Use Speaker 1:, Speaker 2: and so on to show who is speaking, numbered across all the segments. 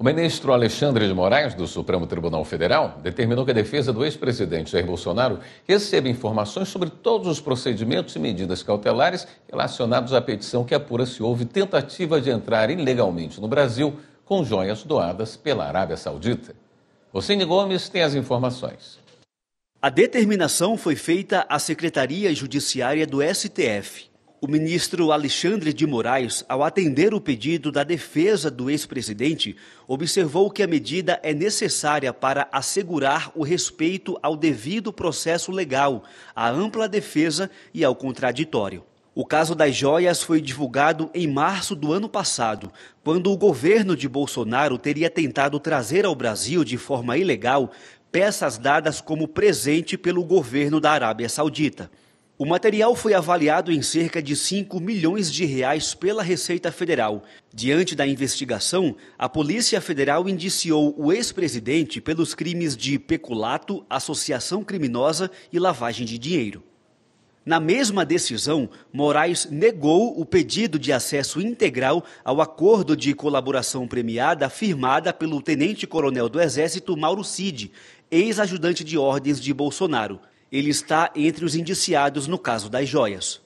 Speaker 1: O ministro Alexandre de Moraes, do Supremo Tribunal Federal, determinou que a defesa do ex-presidente Jair Bolsonaro receba informações sobre todos os procedimentos e medidas cautelares relacionados à petição que apura se houve tentativa de entrar ilegalmente no Brasil com joias doadas pela Arábia Saudita. Rocine Gomes tem as informações.
Speaker 2: A determinação foi feita à Secretaria Judiciária do STF. O ministro Alexandre de Moraes, ao atender o pedido da defesa do ex-presidente, observou que a medida é necessária para assegurar o respeito ao devido processo legal, à ampla defesa e ao contraditório. O caso das joias foi divulgado em março do ano passado, quando o governo de Bolsonaro teria tentado trazer ao Brasil de forma ilegal peças dadas como presente pelo governo da Arábia Saudita. O material foi avaliado em cerca de 5 milhões de reais pela Receita Federal. Diante da investigação, a Polícia Federal indiciou o ex-presidente pelos crimes de peculato, associação criminosa e lavagem de dinheiro. Na mesma decisão, Moraes negou o pedido de acesso integral ao acordo de colaboração premiada firmada pelo tenente-coronel do Exército Mauro Cid, ex-ajudante de ordens de Bolsonaro ele está entre os indiciados no caso das joias.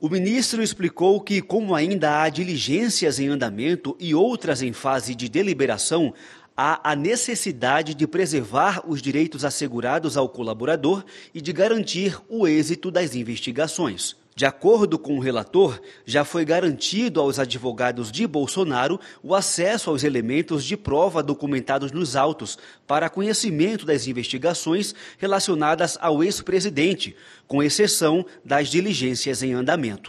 Speaker 2: O ministro explicou que, como ainda há diligências em andamento e outras em fase de deliberação, há a necessidade de preservar os direitos assegurados ao colaborador e de garantir o êxito das investigações. De acordo com o relator, já foi garantido aos advogados de Bolsonaro o acesso aos elementos de prova documentados nos autos para conhecimento das investigações relacionadas ao ex-presidente, com exceção das diligências em andamento.